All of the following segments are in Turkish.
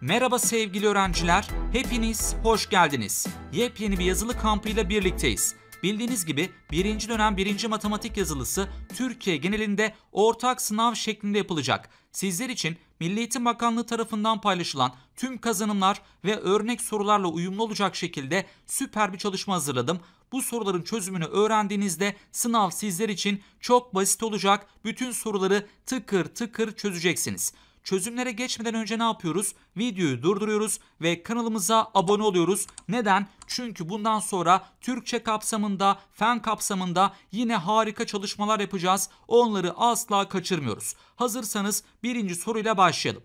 Merhaba sevgili öğrenciler, hepiniz hoş geldiniz. Yepyeni bir yazılı kampıyla birlikteyiz. Bildiğiniz gibi birinci dönem birinci matematik yazılısı Türkiye genelinde ortak sınav şeklinde yapılacak. Sizler için Milli Eğitim Bakanlığı tarafından paylaşılan tüm kazanımlar ve örnek sorularla uyumlu olacak şekilde süper bir çalışma hazırladım. Bu soruların çözümünü öğrendiğinizde sınav sizler için çok basit olacak. Bütün soruları tıkır tıkır çözeceksiniz çözümlere geçmeden önce ne yapıyoruz? Videoyu durduruyoruz ve kanalımıza abone oluyoruz. Neden? Çünkü bundan sonra Türkçe kapsamında, fen kapsamında yine harika çalışmalar yapacağız. Onları asla kaçırmıyoruz. Hazırsanız birinci soruyla başlayalım.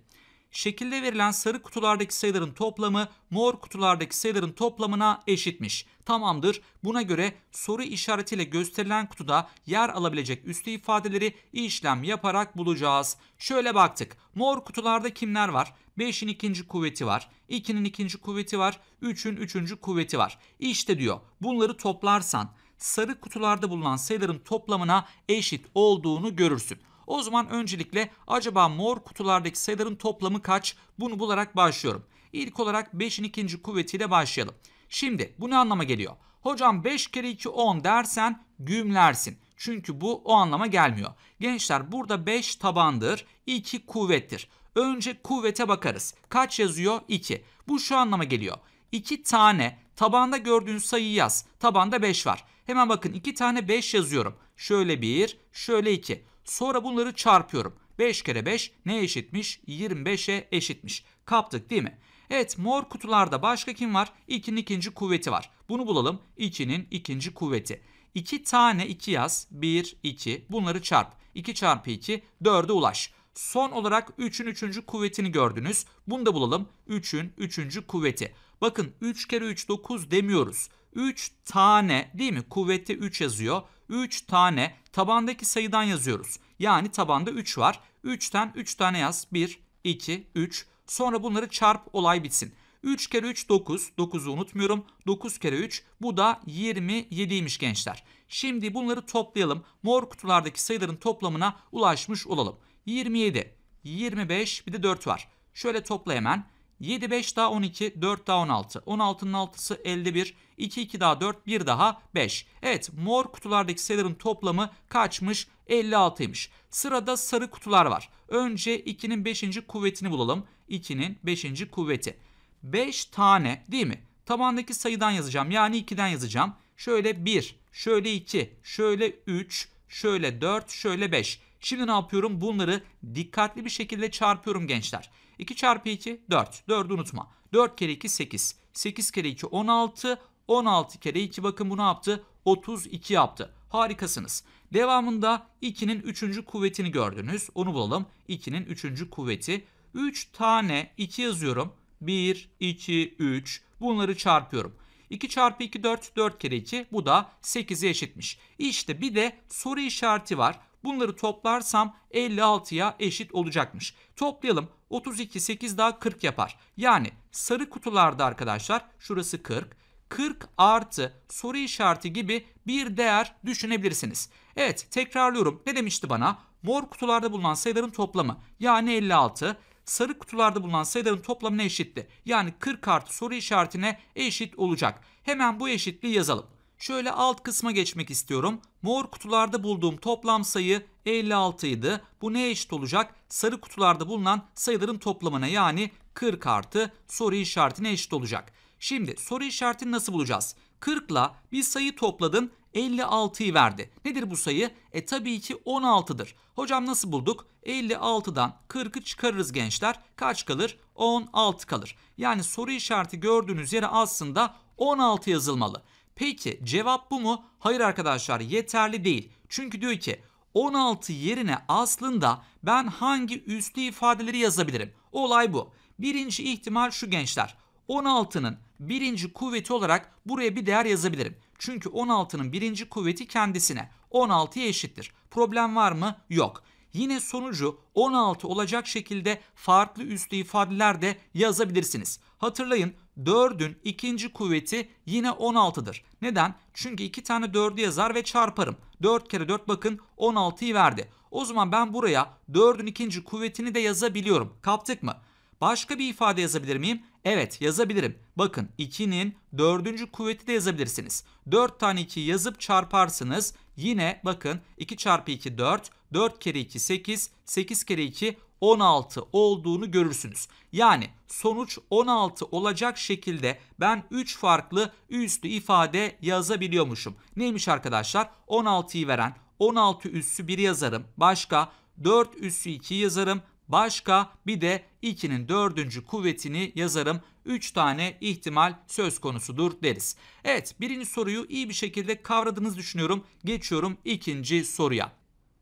Şekilde verilen sarı kutulardaki sayıların toplamı mor kutulardaki sayıların toplamına eşitmiş. Tamamdır. Buna göre soru işaretiyle gösterilen kutuda yer alabilecek üstü ifadeleri işlem yaparak bulacağız. Şöyle baktık. Mor kutularda kimler var? 5'in ikinci kuvveti var. 2'nin ikinci kuvveti var. 3'ün üçüncü kuvveti var. İşte diyor bunları toplarsan sarı kutularda bulunan sayıların toplamına eşit olduğunu görürsün. O zaman öncelikle acaba mor kutulardaki sayıların toplamı kaç? Bunu bularak başlıyorum. İlk olarak 5'in ikinci kuvvetiyle başlayalım. Şimdi bu ne anlama geliyor? Hocam 5 kere 2 10 dersen gümlersin. Çünkü bu o anlama gelmiyor. Gençler burada 5 tabandır, 2 kuvvettir. Önce kuvvete bakarız. Kaç yazıyor? 2. Bu şu anlama geliyor. 2 tane tabanda gördüğün sayıyı yaz. Tabanda 5 var. Hemen bakın 2 tane 5 yazıyorum. Şöyle 1, şöyle 2. Sonra bunları çarpıyorum. 5 kere 5 ne eşitmiş? 25'e eşitmiş. Kaptık değil mi? Evet mor kutularda başka kim var? 2'nin ikinci kuvveti var. Bunu bulalım. 2'nin ikinci kuvveti. 2 tane 2 yaz. 1, 2. Bunları çarp. 2 çarpı 2 4'e ulaş. Son olarak 3'ün üçüncü kuvvetini gördünüz. Bunu da bulalım. 3'ün üçüncü kuvveti. Bakın 3 kere 3 9 demiyoruz. 3 tane değil mi? Kuvvette 3 yazıyor. 3 tane tabandaki sayıdan yazıyoruz. Yani tabanda 3 var. 3'ten 3 tane yaz. 1, 2, 3. Sonra bunları çarp olay bitsin. 3 kere 3 9. 9'u unutmuyorum. 9 kere 3 bu da 27'ymiş gençler. Şimdi bunları toplayalım. Mor kutulardaki sayıların toplamına ulaşmış olalım. 27, 25 bir de 4 var. Şöyle topla hemen. 7 5 daha 12 4 daha 16. 16'nın 6'sı 51. 2 2 daha 4 1 daha 5. Evet mor kutulardaki sayıların toplamı kaçmış? 56'ymış. Sırada sarı kutular var. Önce 2'nin 5. kuvvetini bulalım. 2'nin 5. kuvveti. 5 tane değil mi? Tabandaki sayıdan yazacağım. Yani 2'den yazacağım. Şöyle 1, şöyle 2, şöyle 3, şöyle 4, şöyle 5. Şimdi ne yapıyorum? Bunları dikkatli bir şekilde çarpıyorum gençler. 2 çarpı 2 4. 4'ü unutma. 4 kere 2 8. 8 kere 2 16. 16 kere 2 bakın bu ne yaptı? 32 yaptı. Harikasınız. Devamında 2'nin 3. kuvvetini gördünüz. Onu bulalım. 2'nin 3. kuvveti. 3 tane 2 yazıyorum. 1, 2, 3. Bunları çarpıyorum. 2 çarpı 2 4, 4 kere 2 bu da 8'e eşitmiş. İşte bir de soru işareti var. Bunları toplarsam 56'ya eşit olacakmış. Toplayalım. 32 8 daha 40 yapar. Yani sarı kutularda arkadaşlar şurası 40. 40 artı soru işareti gibi bir değer düşünebilirsiniz. Evet tekrarlıyorum. Ne demişti bana? Mor kutularda bulunan sayıların toplamı yani 56 sarı kutularda bulunan sayıların toplamına eşitti. Yani 40 artı soru işaretine eşit olacak. Hemen bu eşitliği yazalım. Şöyle alt kısma geçmek istiyorum. Mor kutularda bulduğum toplam sayı 56 idi. Bu ne eşit olacak? Sarı kutularda bulunan sayıların toplamına yani 40 artı soru işaretine eşit olacak. Şimdi soru işaretini nasıl bulacağız? 40 ile bir sayı topladın 56'yı verdi. Nedir bu sayı? E tabii ki 16'dır. Hocam nasıl bulduk? 56'dan 40'ı çıkarırız gençler. Kaç kalır? 16 kalır. Yani soru işareti gördüğünüz yere aslında 16 yazılmalı. Peki cevap bu mu? Hayır arkadaşlar yeterli değil. Çünkü diyor ki 16 yerine aslında ben hangi üslü ifadeleri yazabilirim? Olay bu. Birinci ihtimal şu gençler. 16'nın birinci kuvveti olarak buraya bir değer yazabilirim. Çünkü 16'nın birinci kuvveti kendisine. 16'ya eşittir. Problem var mı? Yok. Yine sonucu 16 olacak şekilde farklı üslü ifadeler de yazabilirsiniz. Hatırlayın 4'ün ikinci kuvveti yine 16'dır. Neden? Çünkü 2 tane 4'ü yazar ve çarparım. 4 kere 4 bakın 16'yı verdi. O zaman ben buraya 4'ün ikinci kuvvetini de yazabiliyorum. Kaptık mı? Başka bir ifade yazabilir miyim? Evet yazabilirim. Bakın 2'nin 4. kuvveti de yazabilirsiniz. 4 tane 2 yazıp çarparsınız. Yine bakın 2 çarpı 2 4, 4 kere 2 8, 8 kere 2 16 olduğunu görürsünüz. Yani sonuç 16 olacak şekilde ben 3 farklı üslü ifade yazabiliyormuşum. Neymiş arkadaşlar? 16'yı veren 16 üssü 1 yazarım. Başka 4 üssü 2 yazarım. Başka bir de 2'nin 4. kuvvetini yazarım. 3 tane ihtimal söz konusudur deriz. Evet birinci soruyu iyi bir şekilde kavradığınızı düşünüyorum. Geçiyorum ikinci soruya.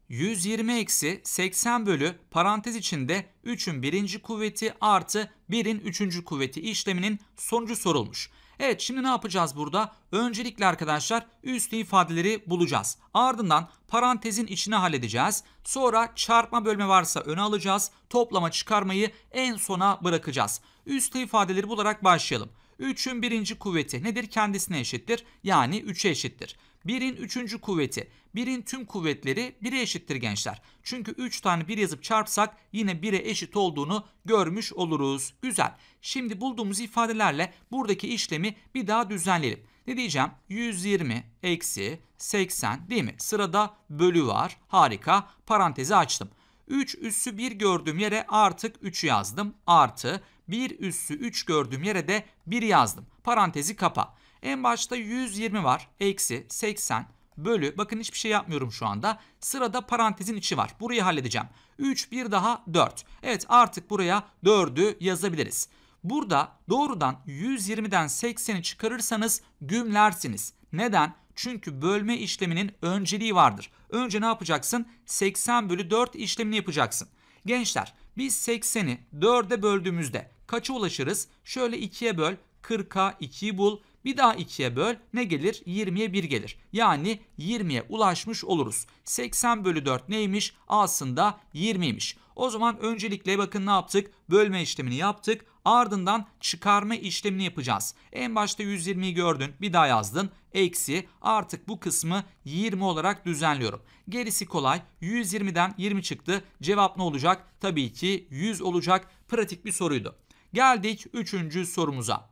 120 eksi 80 bölü parantez içinde 3'ün birinci kuvveti artı 1'in üçüncü kuvveti işleminin sonucu sorulmuş. Evet şimdi ne yapacağız burada? Öncelikle arkadaşlar üstü ifadeleri bulacağız. Ardından parantezin içine halledeceğiz. Sonra çarpma bölme varsa öne alacağız. Toplama çıkarmayı en sona bırakacağız. Üstü ifadeleri bularak başlayalım. 3'ün birinci kuvveti nedir? Kendisine eşittir. Yani 3'e eşittir. 1'in 3. kuvveti, 1'in tüm kuvvetleri 1'e eşittir gençler. Çünkü 3 tane 1 yazıp çarpsak yine 1'e eşit olduğunu görmüş oluruz. Güzel. Şimdi bulduğumuz ifadelerle buradaki işlemi bir daha düzenleyelim. Ne diyeceğim? 120 eksi 80 değil mi? Sırada bölü var. Harika. Parantezi açtım. 3 üssü 1 gördüğüm yere artık 3 yazdım. Artı 1 üssü 3 gördüğüm yere de 1 yazdım. Parantezi kapa. En başta 120 var. Eksi 80 bölü. Bakın hiçbir şey yapmıyorum şu anda. Sırada parantezin içi var. Burayı halledeceğim. 3 bir daha 4. Evet artık buraya 4'ü yazabiliriz. Burada doğrudan 120'den 80'i çıkarırsanız gümlersiniz. Neden? Çünkü bölme işleminin önceliği vardır. Önce ne yapacaksın? 80 bölü 4 işlemini yapacaksın. Gençler biz 80'i 4'e böldüğümüzde kaça ulaşırız? Şöyle 2'ye böl 40'a 2'yi bul. Bir daha 2'ye böl ne gelir? 20'ye 1 gelir. Yani 20'ye ulaşmış oluruz. 80 bölü 4 neymiş? Aslında 20'ymiş. O zaman öncelikle bakın ne yaptık? Bölme işlemini yaptık. Ardından çıkarma işlemini yapacağız. En başta 120'yi gördün bir daha yazdın. Eksi artık bu kısmı 20 olarak düzenliyorum. Gerisi kolay 120'den 20 çıktı. Cevap ne olacak? Tabii ki 100 olacak. Pratik bir soruydu. Geldik 3. sorumuza.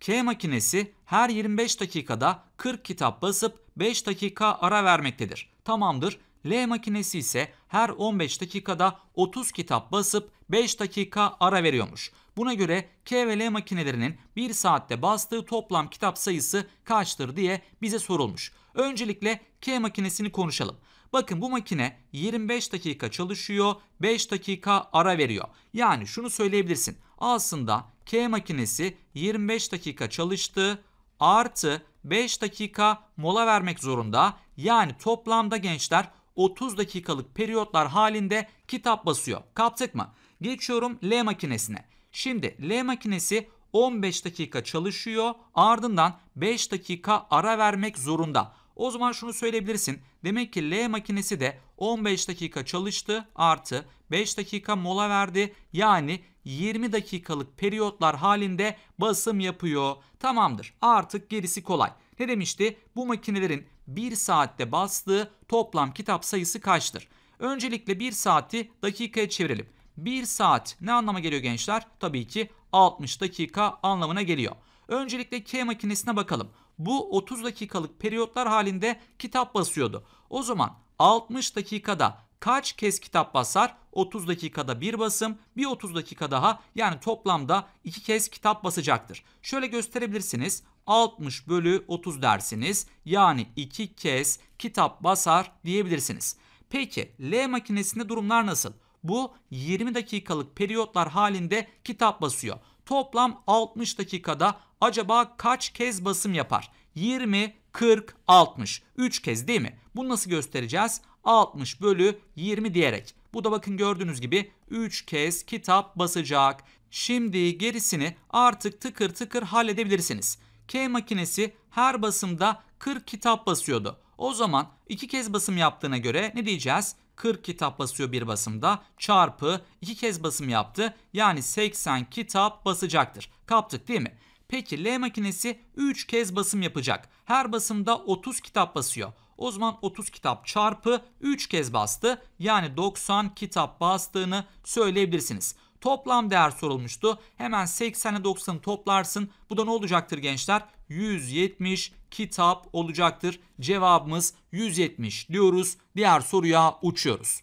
K makinesi her 25 dakikada 40 kitap basıp 5 dakika ara vermektedir. Tamamdır. L makinesi ise her 15 dakikada 30 kitap basıp 5 dakika ara veriyormuş. Buna göre K ve L makinelerinin 1 saatte bastığı toplam kitap sayısı kaçtır diye bize sorulmuş. Öncelikle K makinesini konuşalım. Bakın bu makine 25 dakika çalışıyor, 5 dakika ara veriyor. Yani şunu söyleyebilirsin. Aslında K makinesi 25 dakika çalıştı artı 5 dakika mola vermek zorunda. Yani toplamda gençler 30 dakikalık periyotlar halinde kitap basıyor. Kaptık mı? Geçiyorum L makinesine. Şimdi L makinesi 15 dakika çalışıyor ardından 5 dakika ara vermek zorunda. O zaman şunu söyleyebilirsin. Demek ki L makinesi de 15 dakika çalıştı artı 5 dakika mola verdi. Yani 20 dakikalık periyotlar halinde basım yapıyor. Tamamdır artık gerisi kolay. Ne demişti? Bu makinelerin 1 saatte bastığı toplam kitap sayısı kaçtır? Öncelikle 1 saati dakikaya çevirelim. 1 saat ne anlama geliyor gençler? Tabii ki 60 dakika anlamına geliyor. Öncelikle K makinesine bakalım. Bu 30 dakikalık periyotlar halinde kitap basıyordu. O zaman 60 dakikada kaç kez kitap basar? 30 dakikada bir basım, bir 30 dakika daha yani toplamda iki kez kitap basacaktır. Şöyle gösterebilirsiniz. 60 bölü 30 dersiniz. Yani iki kez kitap basar diyebilirsiniz. Peki L makinesinde durumlar nasıl? Bu 20 dakikalık periyotlar halinde kitap basıyor. Toplam 60 dakikada acaba kaç kez basım yapar? 20, 40, 60. 3 kez değil mi? Bunu nasıl göstereceğiz? 60 bölü 20 diyerek. Bu da bakın gördüğünüz gibi 3 kez kitap basacak. Şimdi gerisini artık tıkır tıkır halledebilirsiniz. K makinesi her basımda 40 kitap basıyordu. O zaman 2 kez basım yaptığına göre ne diyeceğiz? 40 kitap basıyor bir basımda çarpı 2 kez basım yaptı. Yani 80 kitap basacaktır. Kaptık değil mi? Peki L makinesi 3 kez basım yapacak. Her basımda 30 kitap basıyor. O zaman 30 kitap çarpı 3 kez bastı. Yani 90 kitap bastığını söyleyebilirsiniz. Toplam değer sorulmuştu. Hemen 80'e ile 90'ı toplarsın. Bu da ne olacaktır gençler? 170 kitap olacaktır. Cevabımız 170 diyoruz. Diğer soruya uçuyoruz.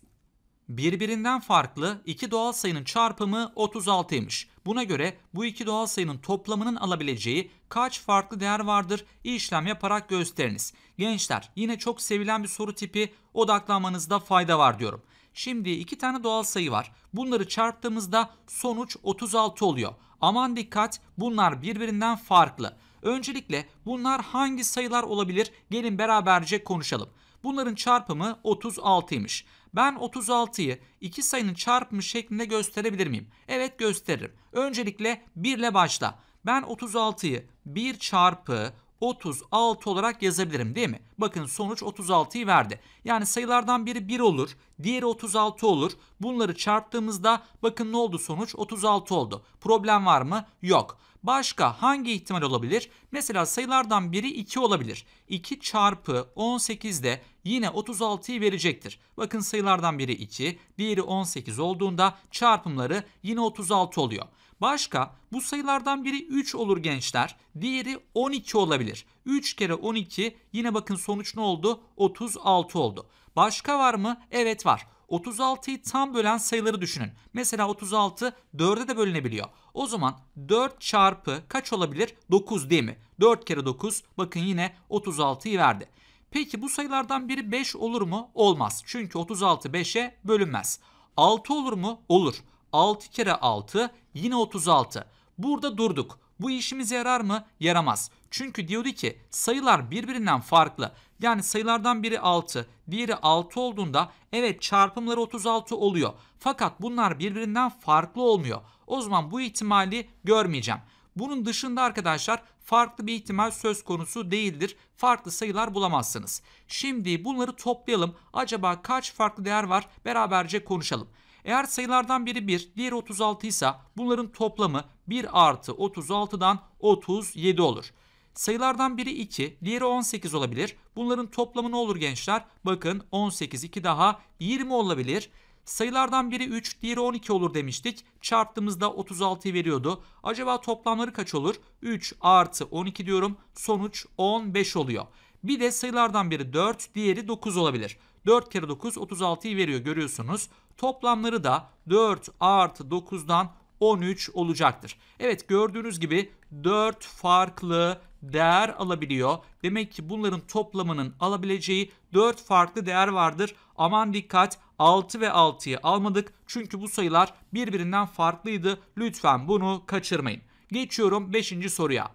Birbirinden farklı iki doğal sayının çarpımı 36'ymış. Buna göre bu iki doğal sayının toplamının alabileceği kaç farklı değer vardır işlem yaparak gösteriniz. Gençler yine çok sevilen bir soru tipi odaklanmanızda fayda var diyorum. Şimdi iki tane doğal sayı var. Bunları çarptığımızda sonuç 36 oluyor. Aman dikkat bunlar birbirinden farklı. Öncelikle bunlar hangi sayılar olabilir gelin beraberce konuşalım. Bunların çarpımı 36'ymış. Ben 36'yı iki sayının çarpımı şeklinde gösterebilir miyim? Evet gösteririm. Öncelikle 1 ile başla. Ben 36'yı 1 çarpı 36 olarak yazabilirim değil mi? Bakın sonuç 36'yı verdi. Yani sayılardan biri 1 olur, diğeri 36 olur. Bunları çarptığımızda bakın ne oldu sonuç? 36 oldu. Problem var mı? Yok. Başka hangi ihtimal olabilir? Mesela sayılardan biri 2 olabilir. 2 çarpı 18 de yine 36'yı verecektir. Bakın sayılardan biri 2, diğeri 18 olduğunda çarpımları yine 36 oluyor. Başka bu sayılardan biri 3 olur gençler. Diğeri 12 olabilir. 3 kere 12 yine bakın sonuç ne oldu? 36 oldu. Başka var mı? Evet var. 36'yı tam bölen sayıları düşünün. Mesela 36 4'e de bölünebiliyor. O zaman 4 çarpı kaç olabilir? 9 değil mi? 4 kere 9 bakın yine 36'yı verdi. Peki bu sayılardan biri 5 olur mu? Olmaz. Çünkü 36 5'e bölünmez. 6 olur mu? Olur. 6 kere 6 yine 36. Burada durduk. Bu işimize yarar mı? Yaramaz. Çünkü diyordu ki sayılar birbirinden farklı. Yani sayılardan biri 6, diğeri 6 olduğunda evet çarpımları 36 oluyor. Fakat bunlar birbirinden farklı olmuyor. O zaman bu ihtimali görmeyeceğim. Bunun dışında arkadaşlar farklı bir ihtimal söz konusu değildir. Farklı sayılar bulamazsınız. Şimdi bunları toplayalım. Acaba kaç farklı değer var? Beraberce konuşalım. Eğer sayılardan biri 1, diğeri 36 ise bunların toplamı 1 artı 36'dan 37 olur. Sayılardan biri 2, diğeri 18 olabilir. Bunların toplamı ne olur gençler? Bakın 18, 2 daha 20 olabilir. Sayılardan biri 3, diğeri 12 olur demiştik. Çarptığımızda 36'yı veriyordu. Acaba toplamları kaç olur? 3 artı 12 diyorum. Sonuç 15 oluyor. Bir de sayılardan biri 4, diğeri 9 olabilir. 4 kere 9 36'yı veriyor görüyorsunuz. Toplamları da 4 artı 9'dan 13 olacaktır. Evet gördüğünüz gibi 4 farklı değer alabiliyor. Demek ki bunların toplamının alabileceği 4 farklı değer vardır. Aman dikkat 6 ve 6'yı almadık. Çünkü bu sayılar birbirinden farklıydı. Lütfen bunu kaçırmayın. Geçiyorum 5. soruya.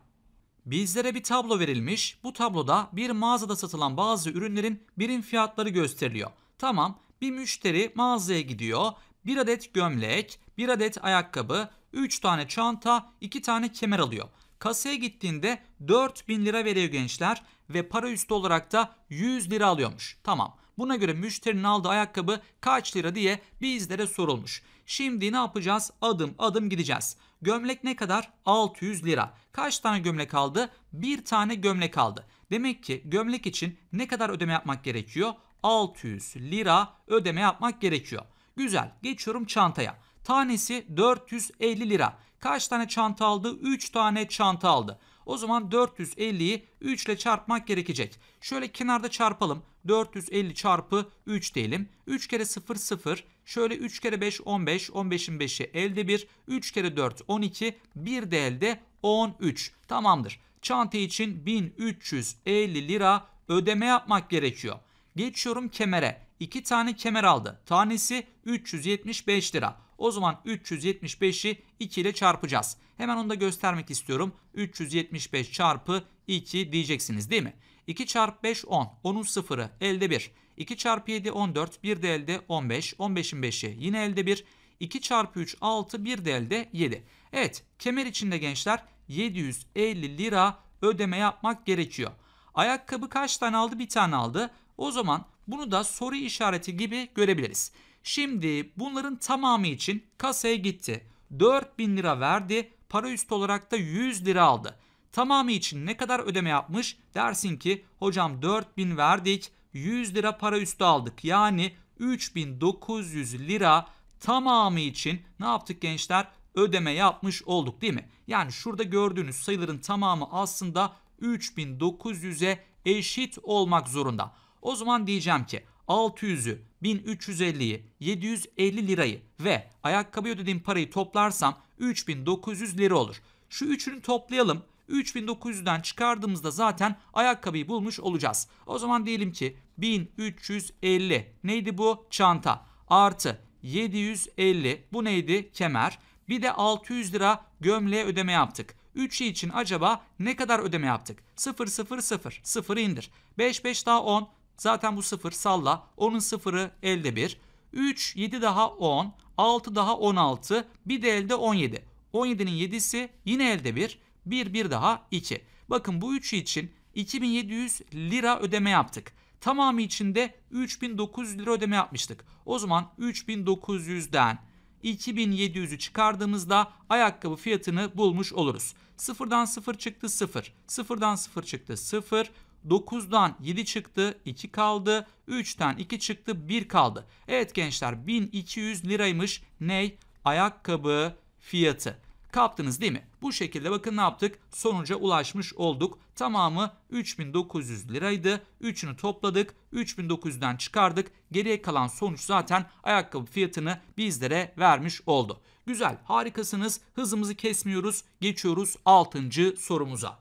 Bizlere bir tablo verilmiş. Bu tabloda bir mağazada satılan bazı ürünlerin birim fiyatları gösteriliyor. Tamam bir müşteri mağazaya gidiyor. Bir adet gömlek, bir adet ayakkabı, 3 tane çanta, 2 tane kemer alıyor. Kasaya gittiğinde 4000 lira veriyor gençler ve para üstü olarak da 100 lira alıyormuş. Tamam. Buna göre müşterinin aldığı ayakkabı kaç lira diye bizlere sorulmuş. Şimdi ne yapacağız? Adım adım gideceğiz. Gömlek ne kadar? 600 lira. Kaç tane gömlek aldı? Bir tane gömlek aldı. Demek ki gömlek için ne kadar ödeme yapmak gerekiyor? 600 lira ödeme yapmak gerekiyor. Güzel. Geçiyorum çantaya. Tanesi 450 lira. Kaç tane çanta aldı? 3 tane çanta aldı. O zaman 450'yi 3 ile çarpmak gerekecek. Şöyle kenarda çarpalım. 450 çarpı 3 diyelim. 3 kere 0 0. Şöyle 3 kere 5 15. 15'in 5'i elde 1. 3 kere 4 12. 1 de elde 13. Tamamdır. Çanta için 1350 lira ödeme yapmak gerekiyor. Geçiyorum kemere. 2 tane kemer aldı. Tanesi 375 lira. O zaman 375'i 2 ile çarpacağız. Hemen onu da göstermek istiyorum. 375 çarpı 2 diyeceksiniz değil mi? 2 çarpı 5 10. 10'un 0'ı elde 1. 2 çarpı 7 14. 1 de elde 15. 15'in 5'i yine elde 1. 2 çarpı 3 6. 1 de elde 7. Evet kemer içinde gençler 750 lira ödeme yapmak gerekiyor. Ayakkabı kaç tane aldı? Bir tane aldı. O zaman bunu da soru işareti gibi görebiliriz. Şimdi bunların tamamı için kasaya gitti. 4000 lira verdi. Para üst olarak da 100 lira aldı. Tamamı için ne kadar ödeme yapmış? Dersin ki hocam 4000 verdik. 100 lira para üstü aldık. Yani 3900 lira tamamı için ne yaptık gençler? Ödeme yapmış olduk değil mi? Yani şurada gördüğünüz sayıların tamamı aslında 3900'e eşit olmak zorunda. O zaman diyeceğim ki 600'ü, 1350'yi, 750 lirayı ve ayakkabı ödediğim parayı toplarsam 3900 lira olur. Şu üçünü toplayalım. 3900'den çıkardığımızda zaten ayakkabıyı bulmuş olacağız. O zaman diyelim ki 1350 neydi bu? Çanta artı 750 bu neydi? Kemer. Bir de 600 lira gömleğe ödeme yaptık. 3 şey için acaba ne kadar ödeme yaptık? 0 0 0 0 indir. 5 5 daha 10 Zaten bu 0 salla. onun 0'ı elde 1. 3, 7 daha 10. 6 daha 16. Bir de elde 17. 17'nin 7'si yine elde 1. 1, 1 daha 2. Bakın bu 3 için 2700 lira ödeme yaptık. Tamamı içinde 3900 lira ödeme yapmıştık. O zaman 3900'den 2700'ü çıkardığımızda ayakkabı fiyatını bulmuş oluruz. Sıfırdan sıfır çıktı sıfır. Sıfırdan sıfır çıktı sıfır. 9'dan 7 çıktı 2 kaldı. 3'ten 2 çıktı 1 kaldı. Evet gençler 1200 liraymış ney? Ayakkabı fiyatı. Kaptınız değil mi? Bu şekilde bakın ne yaptık? Sonuca ulaşmış olduk. Tamamı 3900 liraydı. 3'ünü topladık. 3900'den çıkardık. Geriye kalan sonuç zaten ayakkabı fiyatını bizlere vermiş oldu. Güzel, harikasınız. Hızımızı kesmiyoruz. Geçiyoruz 6. sorumuza.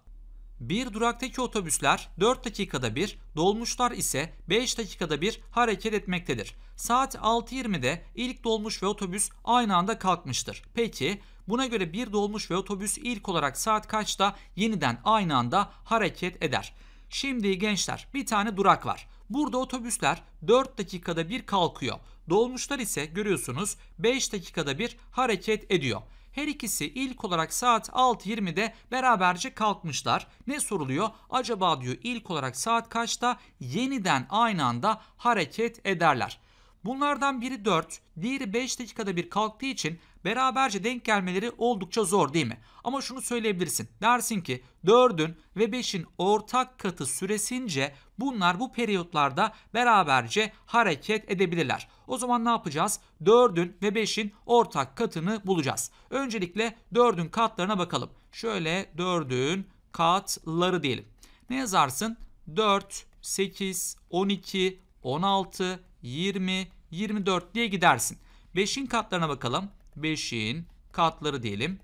Bir duraktaki otobüsler 4 dakikada bir, dolmuşlar ise 5 dakikada bir hareket etmektedir. Saat 6.20'de ilk dolmuş ve otobüs aynı anda kalkmıştır. Peki buna göre bir dolmuş ve otobüs ilk olarak saat kaçta yeniden aynı anda hareket eder? Şimdi gençler bir tane durak var. Burada otobüsler 4 dakikada bir kalkıyor. Dolmuşlar ise görüyorsunuz 5 dakikada bir hareket ediyor. Her ikisi ilk olarak saat 6.20'de beraberce kalkmışlar. Ne soruluyor? Acaba diyor ilk olarak saat kaçta yeniden aynı anda hareket ederler. Bunlardan biri 4, diğeri 5 dakikada bir kalktığı için beraberce denk gelmeleri oldukça zor değil mi? Ama şunu söyleyebilirsin. Dersin ki 4'ün ve 5'in ortak katı süresince bunlar bu periyotlarda beraberce hareket edebilirler. O zaman ne yapacağız? 4'ün ve 5'in ortak katını bulacağız. Öncelikle 4'ün katlarına bakalım. Şöyle 4'ün katları diyelim. Ne yazarsın? 4, 8, 12, 16, 20, 24 diye gidersin. 5'in katlarına bakalım. 5'in katları diyelim.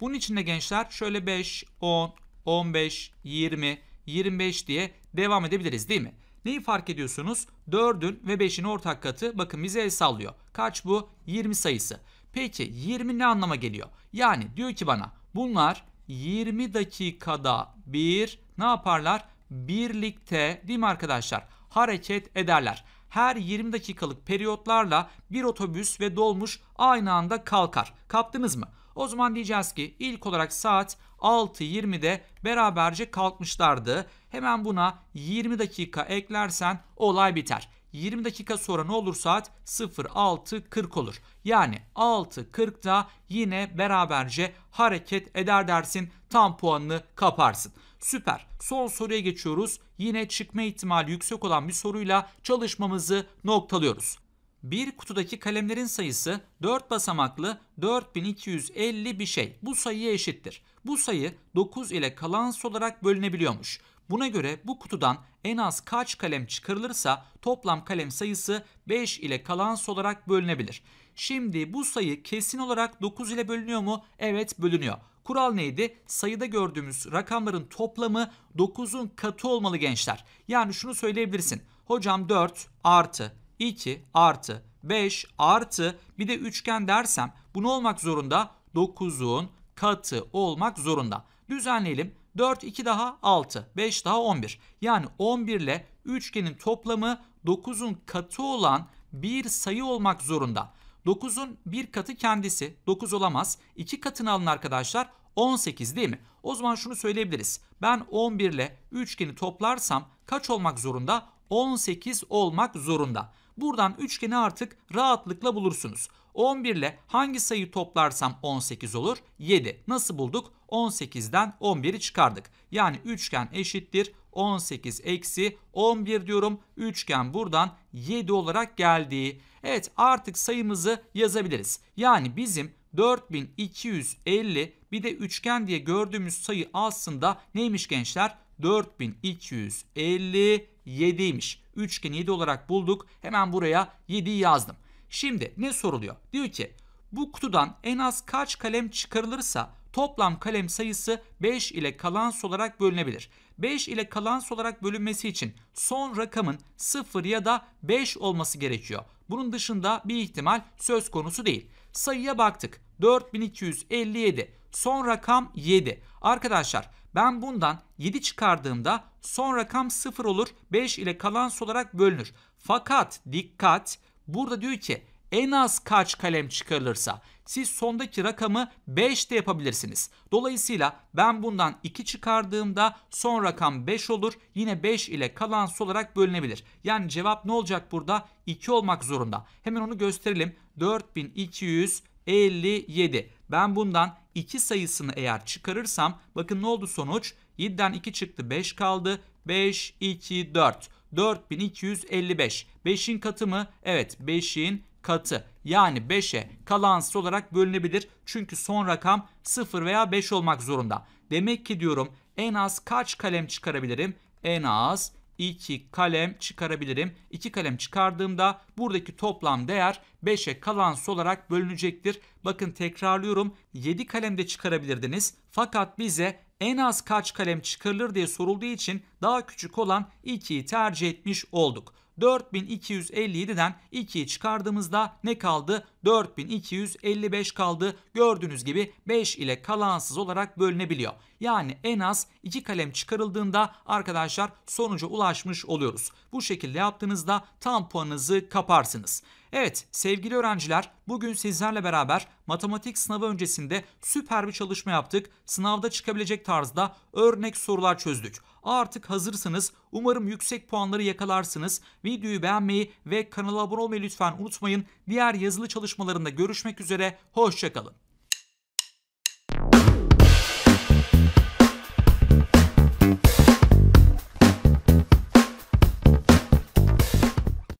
Bunun içinde gençler şöyle 5, 10, 15, 20, 25 diye devam edebiliriz değil mi? Neyi fark ediyorsunuz? 4'ün ve 5'in ortak katı bakın bize el sallıyor. Kaç bu? 20 sayısı. Peki 20 ne anlama geliyor? Yani diyor ki bana bunlar 20 dakikada bir ne yaparlar? Birlikte değil mi arkadaşlar? hareket ederler. Her 20 dakikalık periyotlarla bir otobüs ve dolmuş aynı anda kalkar. Kaptınız mı? O zaman diyeceğiz ki ilk olarak saat 6.20'de beraberce kalkmışlardı. Hemen buna 20 dakika eklersen olay biter. 20 dakika sonra ne olur saat 06.40 olur. Yani 6.40'da yine beraberce hareket eder dersin tam puanını kaparsın. Süper. Son soruya geçiyoruz. Yine çıkma ihtimali yüksek olan bir soruyla çalışmamızı noktalıyoruz. Bir kutudaki kalemlerin sayısı 4 basamaklı 4250 bir şey. Bu sayıya eşittir. Bu sayı 9 ile kalans olarak bölünebiliyormuş. Buna göre bu kutudan en az kaç kalem çıkarılırsa toplam kalem sayısı 5 ile kalans olarak bölünebilir. Şimdi bu sayı kesin olarak 9 ile bölünüyor mu? Evet bölünüyor. Kural neydi? Sayıda gördüğümüz rakamların toplamı 9'un katı olmalı gençler. Yani şunu söyleyebilirsin. Hocam 4 artı 2 artı 5 artı bir de üçgen dersem bu ne olmak zorunda? 9'un katı olmak zorunda. Düzenleyelim. 4, 2 daha 6, 5 daha 11. Yani 11 ile üçgenin toplamı 9'un katı olan bir sayı olmak zorunda. 9'un bir katı kendisi 9 olamaz. 2 katını alın arkadaşlar 18 değil mi? O zaman şunu söyleyebiliriz. Ben 11 ile üçgeni toplarsam kaç olmak zorunda? 18 olmak zorunda. Buradan üçgeni artık rahatlıkla bulursunuz. 11 ile hangi sayıyı toplarsam 18 olur? 7. Nasıl bulduk? 18'den 11'i çıkardık. Yani üçgen eşittir 18 eksi 11 diyorum. Üçgen buradan 7 olarak geldi. Evet artık sayımızı yazabiliriz. Yani bizim 4250 bir de üçgen diye gördüğümüz sayı aslında neymiş gençler? 4257'ymiş. Üçgeni 7 olarak bulduk. Hemen buraya 7'yi yazdım. Şimdi ne soruluyor? Diyor ki bu kutudan en az kaç kalem çıkarılırsa toplam kalem sayısı 5 ile kalans olarak bölünebilir. 5 ile kalans olarak bölünmesi için son rakamın 0 ya da 5 olması gerekiyor. Bunun dışında bir ihtimal söz konusu değil. Sayıya baktık. 4257. Son rakam 7. Arkadaşlar ben bundan 7 çıkardığımda son rakam 0 olur. 5 ile kalan olarak bölünür. Fakat dikkat burada diyor ki en az kaç kalem çıkarılırsa siz sondaki rakamı 5 de yapabilirsiniz. Dolayısıyla ben bundan 2 çıkardığımda son rakam 5 olur. Yine 5 ile kalan olarak bölünebilir. Yani cevap ne olacak burada? 2 olmak zorunda. Hemen onu gösterelim. 4200 57. Ben bundan 2 sayısını eğer çıkarırsam bakın ne oldu sonuç? 7'den 2 çıktı 5 kaldı. 5, 2, 4. 4255. 5'in katı mı? Evet 5'in katı. Yani 5'e kalansız olarak bölünebilir. Çünkü son rakam 0 veya 5 olmak zorunda. Demek ki diyorum en az kaç kalem çıkarabilirim? En az 2 kalem çıkarabilirim. 2 kalem çıkardığımda buradaki toplam değer 5'e kalansı olarak bölünecektir. Bakın tekrarlıyorum 7 kalem de çıkarabilirdiniz. Fakat bize en az kaç kalem çıkarılır diye sorulduğu için daha küçük olan 2'yi tercih etmiş olduk. 4257'den 2'yi çıkardığımızda ne kaldı? 4255 kaldı. Gördüğünüz gibi 5 ile kalansız olarak bölünebiliyor. Yani en az 2 kalem çıkarıldığında arkadaşlar sonuca ulaşmış oluyoruz. Bu şekilde yaptığınızda tam puanınızı kaparsınız. Evet sevgili öğrenciler bugün sizlerle beraber matematik sınavı öncesinde süper bir çalışma yaptık. Sınavda çıkabilecek tarzda örnek sorular çözdük. Artık hazırsınız. Umarım yüksek puanları yakalarsınız. Videoyu beğenmeyi ve kanala abone olmayı lütfen unutmayın. Diğer yazılı çalışmalarında görüşmek üzere. Hoşçakalın.